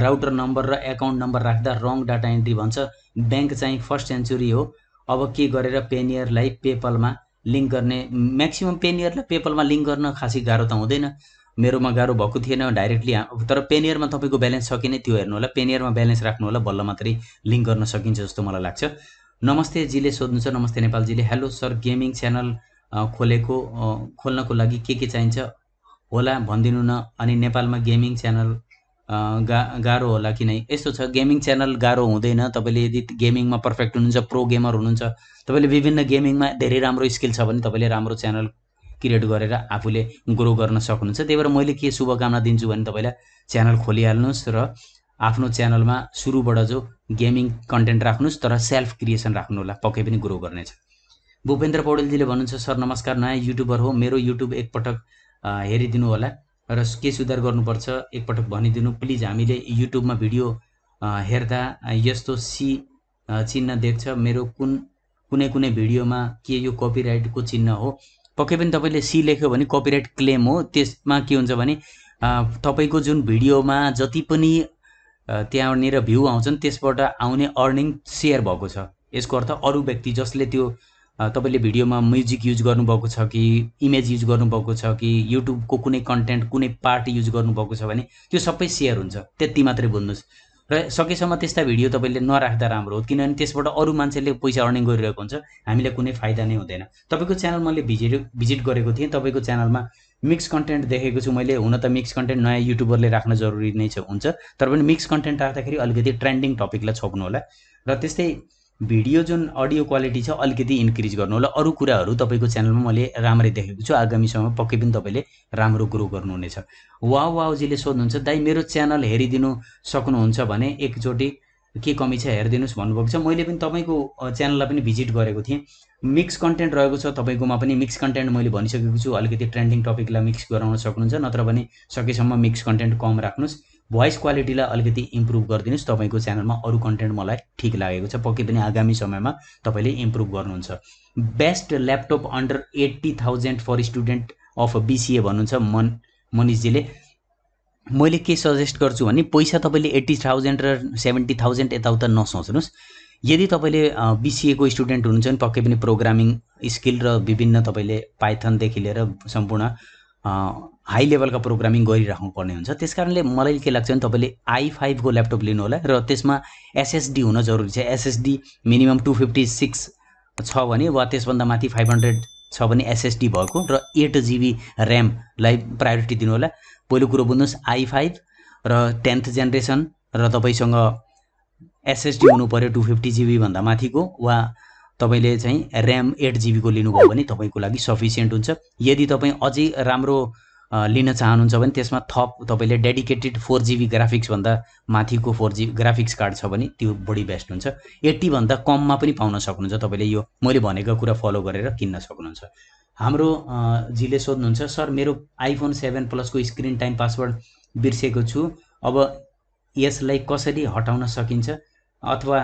राउटर नम्बर र एकाउन्ट नम्बर राख्दा रङ डाटा एन्ट्री भन्छ ब्याङ्क चाहिँ फर्स्ट सेन्चुरी हो अब के गरेर पेनियरलाई पेपलमा लिङ्क गर्ने म्याक्सिमम् पेनियरलाई पेपलमा लिङ्क गर्न खासै गाह्रो त हुँदैन मेरोमा गाह्रो भएको थिएन डाइरेक्टली तर पेनियरमा तपाईँको ब्यालेन्स सकिने त्यो हेर्नु होला पेनियरमा ब्यालेन्स राख्नु होला बल्ल मात्रै लिङ्क गर्न सकिन्छ जस्तो मलाई लाग्छ नमस्ते नमस्तेजीले छ नमस्ते नेपालजीले हेलो सर गेमिङ च्यानल खोलेको खोल्नको लागि के के चाहिन्छ होला भनिदिनु न अनि नेपालमा गेमिङ च्यानल गा गाह्रो होला कि नै यस्तो छ गेमिङ च्यानल गाह्रो हुँदैन तपाईँले यदि गेमिङमा पर्फेक्ट हुनुहुन्छ प्रो गेमर हुनुहुन्छ तपाईँले विभिन्न गेमिङमा धेरै राम्रो स्किल छ भने तपाईँले राम्रो च्यानल क्रिएट गरेर आफूले ग्रो गर्न सक्नुहुन्छ त्यही भएर मैले के शुभकामना दिन्छु भने तपाईँलाई च्यानल खोलिहाल्नुहोस् र आफ्नो च्यानलमा सुरुबाट जो गेमिङ कन्टेन्ट राख्नुहोस् तर सेल्फ क्रिएसन राख्नु होला पक्कै पनि ग्रो गर्नेछ भूपेन्द्र पौडेलजीले भन्नुहुन्छ सर नमस्कार नयाँ युट्युबर हो मेरो युट्युब एकपटक हेरिदिनु होला र के सुधार गर्नुपर्छ एकपटक भनिदिनु प्लिज हामीले युट्युबमा भिडियो हेर्दा यस्तो सी चिन्ह देख्छ मेरो कुन कुनै कुनै भिडियोमा के यो कपिराइटको चिन्ह हो पक्कै पनि तपाईँले सी लेख्यो भने कपिराइट क्लेम हो त्यसमा के हुन्छ भने तपाईँको जुन भिडियोमा जति पनि त्यहाँनिर भ्यू आउँछन् त्यसबाट आउने अर्निङ सेयर भएको छ यसको अर्थ अरू व्यक्ति जसले त्यो तपाईँले भिडियोमा म्युजिक युज गर्नुभएको छ कि इमेज युज गर्नुभएको छ कि युट्युबको कुनै कन्टेन्ट कुनै पार्ट युज गर्नुभएको छ भने त्यो सबै सेयर हुन्छ त्यति मात्रै बुझ्नुहोस् र सकेसम्म त्यस्ता भिडियो तपाईँले नराख्दा राम्रो हो किनभने त्यसबाट अरू मान्छेले पैसा अर्निङ गरिरहेको हुन्छ हामीलाई कुनै फाइदा नै हुँदैन तपाईँको च्यानल मैले भिजिट भिजिट गरेको थिएँ तपाईँको च्यानलमा मिक्स कन्टेन्ट देखेको छु मैले हुन त मिक्स कन्टेन्ट नयाँ युट्युबरले राख्न जरुरी नै छ हुन्छ तर पनि मिक्स कन्टेन्ट राख्दाखेरि अलिकति ट्रेन्डिङ टपिकलाई छोप्नु होला र त्यस्तै भिडियो जुन अडियो क्वालिटी छ अलिकति इन्क्रिज गर्नु होला अरू कुराहरू तपाईँको च्यानलमा मैले राम्रै देखेको छु आगामी समयमा पक्कै पनि तपाईँले राम्रो ग्रो गर्नुहुनेछ वा वाउजीले सोध्नुहुन्छ दाइ मेरो च्यानल हेरिदिनु सक्नुहुन्छ भने एकचोटि के कमी छ हेरिदिनुहोस् भन्नुभएको छ मैले पनि तपाईँको च्यानललाई पनि भिजिट गरेको थिएँ मिक्स कन्टेन्ट रहेको छ तपाईँकोमा पनि मिक्स कन्टेन्ट मैले भनिसकेको छु अलिकति ट्रेन्डिङ टपिकलाई मिक्स गराउन सक्नुहुन्छ नत्र भने सकेसम्म मिक्स कन्टेन्ट कम राख्नुहोस् भोइस क्वालिटीलाई अलिकति इम्प्रुभ गरिदिनुहोस् तपाईँको च्यानलमा अरू कन्टेन्ट मलाई ठिक लागेको छ पक्कै पनि आगामी समयमा तपाईँले इम्प्रुभ गर्नुहुन्छ best laptop under eighty thousand for student of BCA भन्नुहुन्छ मन मनिषजीले मैले के सजेस्ट गर्छु भने पैसा तपाईँले एट्टी थाउजन्ड र सेभेन्टी थाउजन्ड यताउता नसोच्नुहोस् यदि तपाईँले बिसिएको स्टुडेन्ट हुनुहुन्छ भने पक्कै पनि प्रोग्रामिङ स्किल र विभिन्न तपाईँले पाइथनदेखि लिएर सम्पूर्ण हाई लेभलका प्रोग्रामिङ गरिराख्नु पर्ने हुन्छ त्यस कारणले मलाई के लाग्छ भने तपाईँले आई फाइभको ल्यापटप लिनु होला र त्यसमा एसएसडी हुन जरुरी छ SSD minimum two fifty six छ भने वा त्यसभन्दा माथि फाइभ हन्ड्रेड छ भने एसएसडी भएको र एट जिबी ऱ्यामलाई प्रायोरिटी दिनुहोला पहिलो कुरो बुझ्नुहोस् आई फाइभ र टेन्थ जेनेरेसन र तपाईँसँग एसएसडी हुनु पर्यो टु फिफ्टी जिबीभन्दा माथिको वा तपाईँले चाहिँ ऱ्याम एट जिबीको लिनुभयो भने तपाईँको लागि सफिसियन्ट हुन्छ यदि तपाईँ अझै राम्रो लिन चाहनुहुन्छ भने त्यसमा थप तपाईँले डेडिकेटेड फोर जिबी ग्राफिक्सभन्दा माथिको फोर जिबी ग्राफिक्स कार्ड छ भने त्यो बढी बेस्ट हुन्छ एट्टीभन्दा कममा पनि पाउन सक्नुहुन्छ तपाईँले यो मैले भनेको कुरा फलो गरेर किन्न सक्नुहुन्छ हाम्रो जीले सोध्नुहुन्छ सर मेरो आइफोन सेभेन प्लसको स्क्रिन टाइम पासवर्ड बिर्सेको छु अब यसलाई कसरी हटाउन सकिन्छ अथवा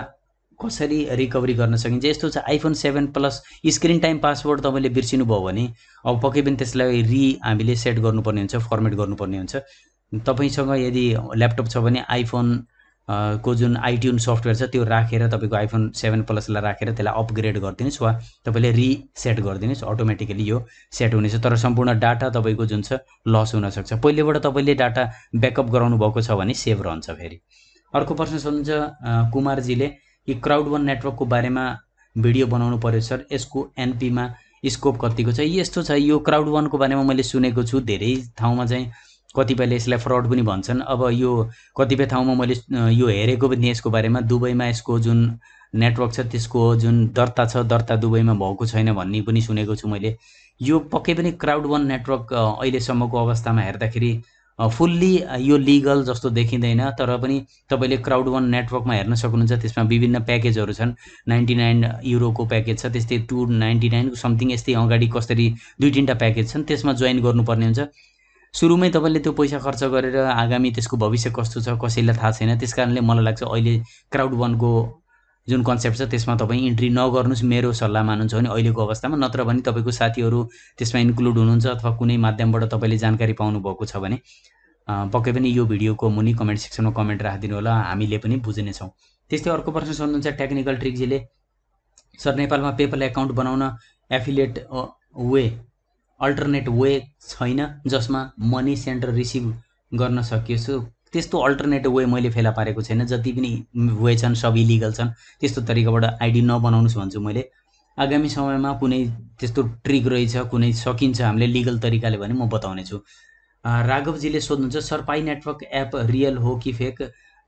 कसरी रिकभरी गर्न सकिन्छ यस्तो छ iPhone seven plus screen time password तपाईँले बिर्सिनुभयो भने अब पक्कै पनि त्यसलाई रि हामीले सेट गर्नुपर्ने हुन्छ फर्मेट गर्नुपर्ने हुन्छ तपाईँसँग यदि ल्यापटप छ भने आइफोन को जुन आइट्युन सफ्टवेयर छ त्यो राखेर तपाईँको आइफोन सेभेन प्लसलाई राखेर त्यसलाई अपग्रेड गरिदिनुहोस् वा तपाईँले रिसेट गरिदिनुहोस् अटोमेटिकली यो सेट हुनेछ तर सम्पूर्ण डाटा तपाईँको जुन छ लस हुनसक्छ पहिलेबाट तपाईँले डाटा ब्याकअप गराउनु भएको छ भने सेभ रहन्छ फेरि अर्को प्रश्न सोध्नुहुन्छ कुमारजीले कि क्राउड वान नेटवर्कको बारेमा भिडियो बनाउनु पर्यो सर यसको एनपीमा स्कोप कतिको छ यस्तो छ यो क्राउड वानको बारेमा मैले सुनेको छु धेरै ठाउँमा चाहिँ कतिपयले यसलाई फ्रड पनि भन्छन् अब यो कतिपय ठाउँमा मैले यो हेरेको पनि यसको बारेमा दुबईमा यसको जुन नेटवर्क छ त्यसको जुन दर्ता छ दर्ता दुबईमा भएको छैन भन्ने पनि सुनेको छु मैले यो पक्कै पनि क्राउड वान नेटवर्क अहिलेसम्मको अवस्थामा हेर्दाखेरि फुल्ली यो लिगल जस्तो देखिँदैन तर पनि तपाईँले क्राउड वान नेटवर्कमा हेर्न सक्नुहुन्छ त्यसमा विभिन्न प्याकेजहरू छन् नाइन्टी नाइन युरोको प्याकेज छ त्यस्तै टु नाइन्टी नाइनको समथिङ यस्तै अगाडि कसरी दुई तिनवटा प्याकेज छन् त्यसमा जोइन गर्नुपर्ने हुन्छ सुरुमै तपाईँले त्यो पैसा खर्च गरेर आगामी त्यसको भविष्य कस्तो छ कसैलाई थाहा छैन त्यस कारणले मलाई लाग्छ अहिले क्राउड वानको जुन कन्सेप्ट छ त्यसमा तपाईँ इन्ट्री नगर्नुहोस् मेरो सल्लाह मान्नुहुन्छ भने अहिलेको अवस्थामा नत्र भने तपाईँको साथीहरू त्यसमा इन्क्लुड हुनुहुन्छ अथवा कुनै माध्यमबाट तपाईँले जानकारी पाउनुभएको छ भने पक्कै पनि यो भिडियोको मुनि कमेन्ट सेक्सनमा कमेन्ट राखिदिनु होला हामीले पनि बुझ्नेछौँ त्यस्तै अर्को प्रश्न सोध्नुहुन्छ टेक्निकल ट्रिक्जीले सर नेपालमा पेपल एकाउन्ट बनाउन एफिलिएट वे अल्टरनेट वे छैन जसमा मनी सेन्टर रिसिभ गर्न सकियोस् त्यस्तो अल्टरनेटिभ वे मैले फेला पारेको छैन जति पनि वे छन् सब इलिगल छन् त्यस्तो तरिकाबाट आइडी नबनाउनुहोस् भन्छु मैले आगामी समयमा कुनै त्यस्तो ट्रिक रहेछ कुनै सकिन्छ हामीले लिगल तरिकाले भने म बताउनेछु राघवजीले सोध्नुहुन्छ सर पाइ नेटवर्क एप रियल हो कि फेक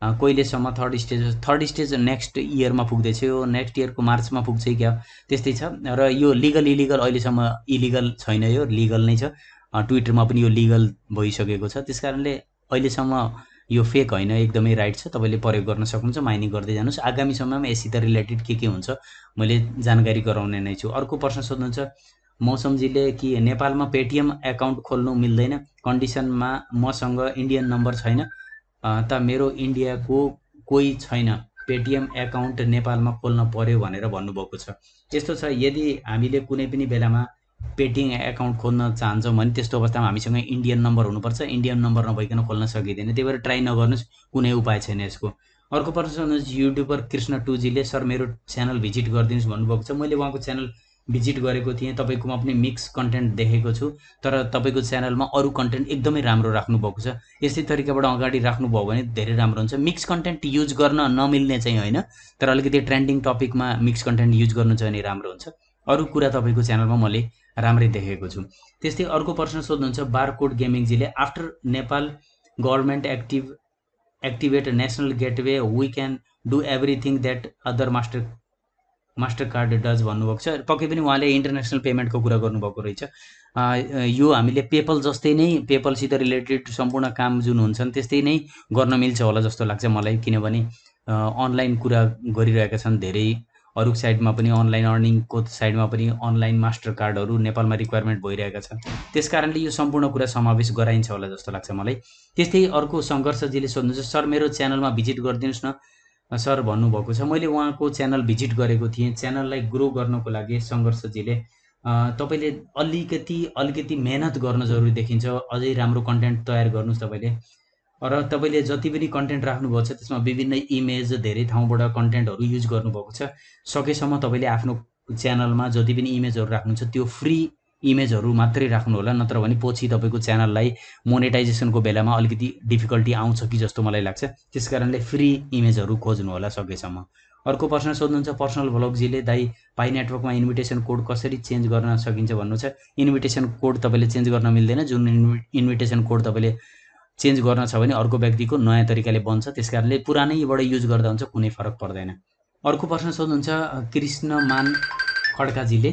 कहिलेसम्म third stage third stage next इयरमा पुग्दैछ यो नेक्स्ट इयरको मार्चमा पुग्छ क्या त्यस्तै छ र यो लिगल इलिगल अहिलेसम्म इलिगल छैन यो लिगल नै छ ट्विटरमा पनि यो लिगल भइसकेको छ त्यस कारणले अहिलेसम्म यो फेक होइन एकदमै राइट छ तपाईँले प्रयोग गर्न सक्नुहुन्छ माइनिङ गर्दै जानुहोस् आगामी समयमा यससित रिलेटेड के के हुन्छ मैले जानकारी गराउने नै छु अर्को प्रश्न सोध्नुहुन्छ मौसमजीले कि नेपालमा पेटिएम एकाउन्ट खोल्नु मिल्दैन कन्डिसनमा मसँग इन्डियन नम्बर छैन त मेरो इन्डियाको कोही छैन पेटिएम एकाउन्ट नेपालमा खोल्न पर्यो भनेर भन्नुभएको छ यस्तो छ यदि हामीले कुनै पनि बेलामा पेटिङ एकाउन्ट खोल्न चाहन्छौँ भने त्यस्तो अवस्थामा हामीसँग इन्डियन नम्बर हुनुपर्छ इन्डियन नम्बर नभइकन खोल्न सकिँदैन त्यही भएर ट्राई नगर्नुहोस् कुनै उपाय छैन यसको अर्को प्रश्न युट्युबर कृष्ण टुजीले सर मेरो च्यानल भिजिट गरिदिनुहोस् भन्नुभएको छ मैले उहाँको च्यानल भिजिट गरेको थिएँ तपाईँकोमा पनि मिक्स कन्टेन्ट देखेको छु तर तपाईँको च्यानलमा अरू कन्टेन्ट एकदमै राम्रो राख्नुभएको छ यस्तै तरिकाबाट अगाडि राख्नुभयो भने धेरै राम्रो हुन्छ मिक्स कन्टेन्ट युज गर्न नमिल्ने चाहिँ होइन तर अलिकति ट्रेन्डिङ टपिकमा मिक्स कन्टेन्ट युज गर्नु चाहिँ राम्रो हुन्छ अरू कुरा तपाईँको च्यानलमा मैले राम्रै देखेको छु त्यस्तै अर्को प्रश्न सोध्नुहुन्छ बारकोड गेमिङजीले after Nepal government active activate national gateway we can do everything that other master master card does भन्नुभएको छ पक्कै पनि उहाँले इन्टरनेसनल पेमेन्टको कुरा गर्नुभएको रहेछ यो हामीले पेपल जस्तै नै पेपलसित रिलेटेड सम्पूर्ण काम जुन हुन्छन् त्यस्तै नै गर्न मिल्छ होला जस्तो लाग्छ मलाई किनभने अनलाइन कुरा गरिरहेका छन् धेरै अरू साइडमा पनि अनलाइन अर्निङको साइडमा पनि अनलाइन मास्टर कार्डहरू नेपालमा रिक्वायरमेन्ट भइरहेका छन् त्यस कारणले यो सम्पूर्ण कुरा समावेश गराइन्छ होला जस्तो लाग्छ मलाई त्यस्तै अर्को सङ्घर्षजीले सोध्नुहुन्छ सर मेरो च्यानलमा भिजिट गरिदिनुहोस् न सर भन्नुभएको छ मैले उहाँको च्यानल भिजिट गरेको थिएँ च्यानललाई ग्रो गर्नको लागि सङ्घर्षजीले तपाईँले अलिकति अलिकति मेहनत गर्न जरुरी देखिन्छ अझै राम्रो कन्टेन्ट तयार गर्नुहोस् तपाईँले र तपाईँले जति पनि कन्टेन्ट राख्नुभएको छ त्यसमा विभिन्न इमेज धेरै ठाउँबाट कन्टेन्टहरू युज गर्नुभएको छ सकेसम्म तपाईँले आफ्नो च्यानलमा जति पनि इमेजहरू राख्नुहुन्छ त्यो फ्री इमेजहरू मात्रै राख्नु होला नत्र भने पछि तपाईँको च्यानललाई मोनेटाइजेसनको बेलामा अलिकति डिफिकल्टी आउँछ कि जस्तो मलाई लाग्छ त्यस कारणले फ्री इमेजहरू खोज्नु होला सकेसम्म अर्को प्रश्न सोध्नुहुन्छ पर्सनल भ्लगजीले दाइ पाइ नेटवर्कमा इन्भिटेसन कोड कसरी चेन्ज गर्न सकिन्छ भन्नु छ इन्भिटेसन कोड तपाईँले चेन्ज गर्न मिल्दैन जुन इन्भिटेसन कोड तपाईँले चेन्ज गर्न छ भने अर्को व्यक्तिको नयाँ तरिकाले बन्छ त्यस कारणले पुरानैबाट युज गर्दा हुन्छ कुनै फरक पर्दैन अर्को प्रश्न सोध्नुहुन्छ कृष्णमान खड्काजीले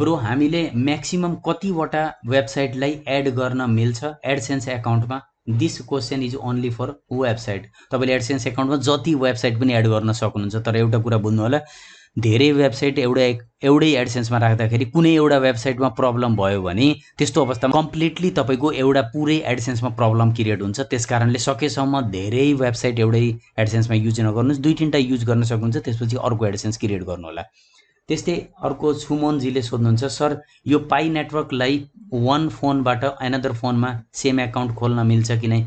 ब्रो हामीले म्याक्सिमम् कतिवटा वेबसाइटलाई एड गर्न मिल्छ एडसेन्स एकाउन्टमा this question is only for website तपाईँले एडसेन्स एकाउन्टमा जति वेबसाइट पनि एड गर्न सक्नुहुन्छ तर एउटा कुरा बुझ्नु होला धेरै वेबसाइट एउटा एउटै एडसेन्समा राख्दाखेरि कुनै एउटा वेबसाइटमा प्रब्लम भयो भने त्यस्तो अवस्थामा कम्प्लिटली तपाईँको एउटा पुरै एडसेन्समा प्रब्लम क्रिएट हुन्छ त्यस कारणले सकेसम्म धेरै वेबसाइट एउटै एडसेन्समा युज नगर्नुहोस् दुई तिनवटा युज गर्न सक्नुहुन्छ त्यसपछि अर्को एडसेन्स क्रिएट गर्नुहोला त्यस्तै अर्को सुमोनजीले सोध्नुहुन्छ सर यो पाइ नेटवर्कलाई वान फोनबाट एनदर फोनमा सेम एकाउन्ट खोल्न मिल्छ कि नै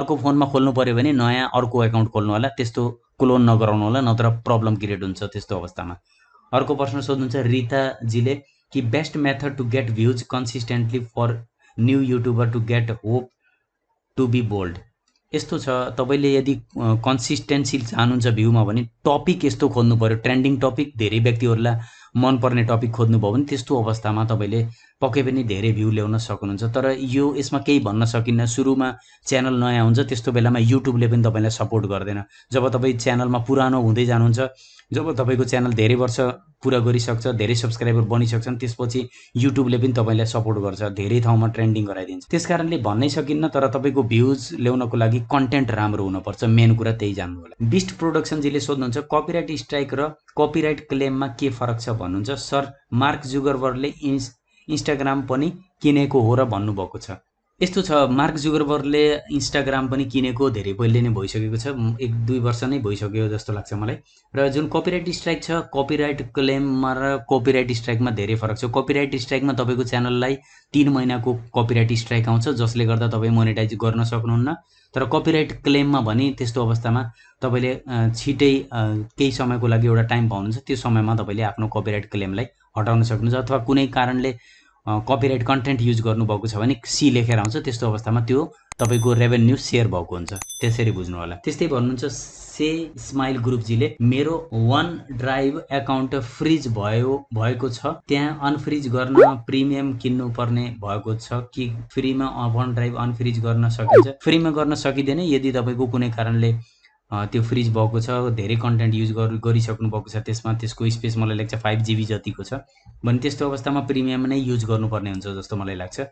अर्को फोनमा खोल्नु पऱ्यो भने नयाँ अर्को एकाउन्ट खोल्नु होला त्यस्तो क्लोन नगराउनु होला नत्र प्रब्लम क्रिएट हुन्छ त्यस्तो अवस्थामा अर्को प्रश्न सोध्नुहुन्छ रिताजीले कि best method to get views consistently for new YouTuber to get hope to be bold यस्तो छ तपाईँले यदि कन्सिस्टेन्सी चाहनुहुन्छ भ्यूमा भने टपिक यस्तो खोज्नु पऱ्यो ट्रेन्डिङ टपिक धेरै व्यक्तिहरूलाई मनपर्ने टपिक खोज्नुभयो भने त्यस्तो अवस्थामा तपाईँले पक्कै पनि धेरै भ्यू ल्याउन सक्नुहुन्छ तर यो यसमा केही भन्न सकिन्न सुरुमा च्यानल नयाँ हुन्छ त्यस्तो बेलामा युट्युबले पनि तपाईँलाई सपोर्ट गर्दैन जब तपाईँ च्यानलमा पुरानो हुँदै जानुहुन्छ जब तपाईँको च्यानल धेरै वर्ष पुरा गरिसक्छ धेरै सब्सक्राइबर बनिसक्छन् त्यसपछि युट्युबले पनि तपाईँलाई सपोर्ट गर्छ धेरै ठाउँमा ट्रेन्डिङ गराइदिन्छ त्यस कारणले भन्नै सकिन्न तर तपाईँको भ्युज ल्याउनको लागि कन्टेन्ट राम्रो हुनुपर्छ मेन कुरा त्यही जान्नु होला बिस्ट प्रोडक्सनजीले सोध्नुहुन्छ कपिराइट स्ट्राइक र कपिराइट क्लेममा के फरक छ भन्नुहुन्छ सर मार्क जुगरवरले इन्स इन्स्टाग्राम पनि किनेको हो र भन्नुभएको छ यस्तो छ मार्क जुगरबर्गले इन्स्टाग्राम पनि किनेको धेरै पहिले नै भइसकेको छ एक दुई वर्ष नै भइसक्यो जस्तो लाग्छ मलाई र जुन कपिराइट स्ट्राइक छ कपिराइट क्लेममा र कपिराइट स्ट्राइकमा धेरै फरक छ कपिराइट स्ट्राइकमा तपाईँको च्यानललाई तिन महिनाको कपिराइट स्ट्राइक आउँछ जसले गर्दा तपाईँ मोनिटाइज गर्न सक्नुहुन्न तर कपिराइट क्लेममा भने त्यस्तो अवस्थामा तपाईँले छिटै केही समयको लागि एउटा टाइम पाउनुहुन्छ त्यो समयमा तपाईँले आफ्नो कपिराइट क्लेमलाई हटाउन सक्नुहुन्छ अथवा कुनै कारणले कपिराइट कन्टेन्ट युज गर्नुभएको छ भने सी लेखेर आउँछ त्यस्तो अवस्थामा त्यो तपाईँको रेभेन्यू सेयर भएको हुन्छ त्यसरी बुझ्नु होला त्यस्तै भन्नुहुन्छ से स्माइल ग्रुपजीले मेरो वान ड्राइभ एकाउन्ट फ्रिज भयो भएको छ त्यहाँ अनफ्रिज गर्न प्रिमियम किन्नुपर्ने भएको छ कि फ्रीमा वान ड्राइभ अनफ्रिज गर्न सकिन्छ फ्रीमा गर्न सकिँदैन यदि तपाईँको कुनै कारणले त्यो फ्रिज भएको छ धेरै कन्टेन्ट युज गर् गरिसक्नु भएको छ त्यसमा त्यसको स्पेस मलाई लाग्छ फाइभ जिबी जतिको छ भने त्यस्तो अवस्थामा प्रिमियम नै युज गर्नुपर्ने हुन्छ जस्तो मलाई लाग्छ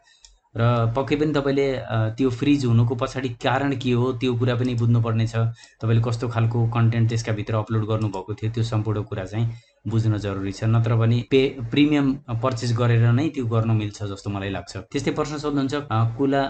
र पक्कै पनि तपाईँले त्यो फ्रिज हुनुको पछाडि कारण के हो त्यो कुरा पनि बुझ्नुपर्ने छ तपाईँले कस्तो खालको कन्टेन्ट त्यसका भित्र अपलोड गर्नुभएको थियो त्यो सम्पूर्ण कुरा चाहिँ बुझ्न जरुरी छ नत्र भने पे प्रिमियम पर्चेस गरेर नै त्यो गर्न मिल्छ जस्तो मलाई लाग्छ त्यस्तै प्रश्न सोध्नुहुन्छ कुला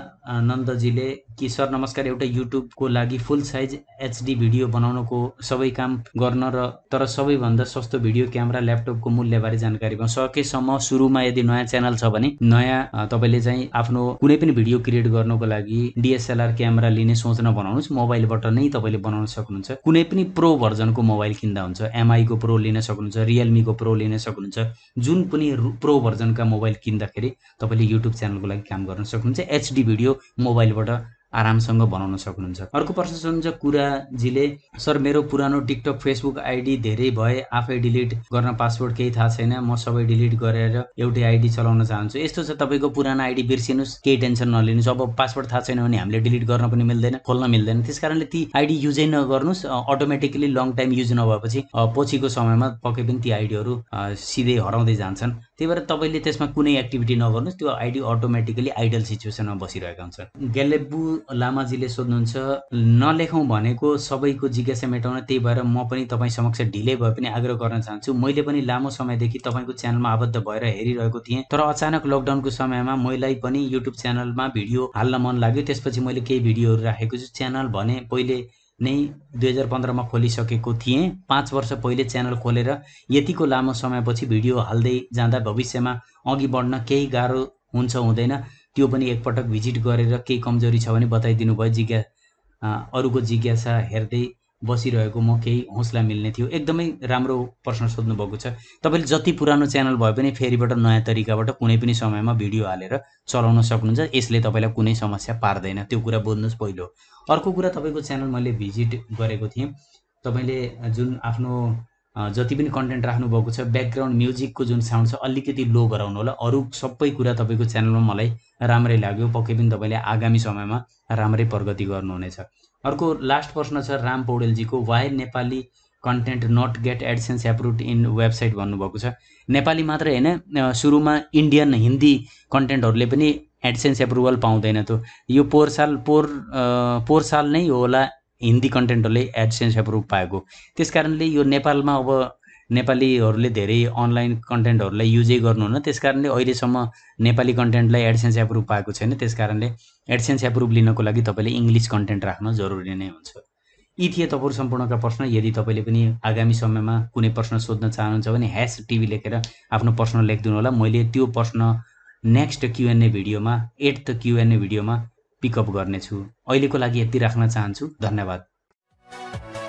नन्दजीले कि सर नमस्कार एउटा युट्युबको लागि फुल साइज एचडी भिडियो बनाउनको सबै काम गर्न र तर सबैभन्दा सस्तो भिडियो क्यामेरा ल्यापटपको मूल्यबारे जानकारी सकेसम्म सुरुमा यदि नयाँ च्यानल छ भने नयाँ तपाईँले चाहिँ आफ्नो कुनै पनि भिडियो क्रिएट गर्नुको लागि डिएसएलआर क्यामेरा लिने सोच्न बनाउनुहोस् मोबाइलबाट नै तपाईँले बनाउन सक्नुहुन्छ कुनै पनि प्रो भर्जनको मोबाइल किन्दा हुन्छ एमआईको प्रो लिन सक्नुहुन्छ रियलमीको प्रो लिन सक्नुहुन्छ जुन पनि प्रो भर्जनका मोबाइल किन्दाखेरि तपाईँले युट्युब च्यानलको लागि काम गर्न सक्नुहुन्छ एचडी भिडियो मोबाइलबाट आरामसँग बनाउन सक्नुहुन्छ अर्को प्रश्न सोध्नुहुन्छ कुराजीले सर मेरो पुरानो टिकटक फेसबुक आइडी धेरै भए आफै डिलिट गर्न पासवर्ड केही थाहा छैन म सबै डिलिट गरेर एउटै आइडी चलाउन चाहन्छु यस्तो छ तपाईँको पुरानो आइडी बिर्सिनुहोस् केही टेन्सन नलिनुहोस् अब पासवर्ड थाहा छैन भने हामीले डिलिट गर्न पनि मिल्दैन खोल्न मिल्दैन त्यस कारणले ती आइडी युजै नगर्नुहोस् अटोमेटिकली लङ टाइम युज नभएपछि पछिको समयमा पक्कै पनि ती आइडीहरू सिधै हराउँदै जान्छन् त्यही भएर तपाईँले त्यसमा कुनै एक्टिभिटी नगर्नुहोस् त्यो आइडी अटोमेटिकली आइडल सिचुएसनमा बसिरहेका हुन्छ ग्यालेबु लामाजीले सोध्नुहुन्छ नलेखौँ भनेको सबैको जिज्ञासा मेटाउन त्यही भएर म पनि तपाईँ समक्ष ढिलै भए पनि आग्रह गर्न चाहन्छु मैले पनि लामो समयदेखि तपाईँको च्यानलमा आबद्ध भएर हेरिरहेको थिएँ तर अचानक लकडाउनको समयमा मैलाई पनि युट्युब च्यानलमा भिडियो हाल्न मन लाग्यो त्यसपछि मैले केही भिडियोहरू राखेको छु च्यानल भने पहिले नै दुई हजार पन्ध्रमा खोलिसकेको थिएँ पाँच वर्ष पहिले च्यानल खोलेर यतिको लामो समयपछि भिडियो हाल्दै जाँदा भविष्यमा अघि बढ्न केही गाह्रो हुन्छ हुँदैन त्यो पनि एकपटक भिजिट गरेर केही कमजोरी छ भने बताइदिनु भयो जिज्ञा अरूको जिज्ञासा हेर्दै बसिरहेको म केही हौसला मिल्ने थियो एकदमै राम्रो प्रश्न सोध्नुभएको छ तपाईँले जति पुरानो च्यानल भए पनि फेरिबाट नयाँ तरिकाबाट कुनै पनि समयमा भिडियो हालेर चलाउन सक्नुहुन्छ यसले तपाईँलाई कुनै समस्या पार्दैन त्यो कुरा बुझ्नुहोस् पहिलो अर्को कुरा तपाईँको च्यानल मैले भिजिट गरेको थिएँ तपाईँले जुन आफ्नो जति पनि कन्टेन्ट राख्नुभएको छ ब्याकग्राउन्ड म्युजिकको जुन साउन्ड छ अलिकति लो गराउनु होला अरू सबै कुरा तपाईँको च्यानलमा मलाई राम्रै लाग्यो पक्कै पनि तपाईँले आगामी समयमा राम्रै प्रगति गर्नुहुनेछ अर्को लास्ट प्रश्न छ राम पौडेलजीको why Nepali content not get AdSense approve in website भन्नुभएको छ नेपाली मात्र होइन सुरुमा इन्डियन हिन्दी कन्टेन्टहरूले पनि एडसेन्स एप्रुभल पाउँदैन त्यो यो पोहोर साल पोहोर पोहोर साल नै होला हिन्दी कन्टेन्टहरूले एडसेन्स एप्रुभ पाएको त्यस कारणले यो नेपालमा अब नेपालीहरूले धेरै अनलाइन कन्टेन्टहरूलाई युजै गर्नुहुन्न त्यस कारणले अहिलेसम्म नेपाली कन्टेन्टलाई एडसेन्स एप्रुभ पाएको छैन त्यस कारणले एडसेन्स एप्रुभ लिनको लागि तपाईँले इङ्ग्लिस कन्टेन्ट राख्न जरुरी नै हुन्छ यी थिए तपाईँहरू सम्पूर्णका प्रश्न यदि तपाईँले पनि आगामी समयमा कुनै प्रश्न सोध्न चाहनुहुन्छ भने ह्यास टिभी लेखेर आफ्नो प्रश्न लेखिदिनु होला मैले त्यो प्रश्न नेक्स्ट क्युएनए भिडियोमा एट्थ क्युएनए भिडियोमा पिकअप गर्नेछु अहिलेको लागि यति राख्न चाहन्छु धन्यवाद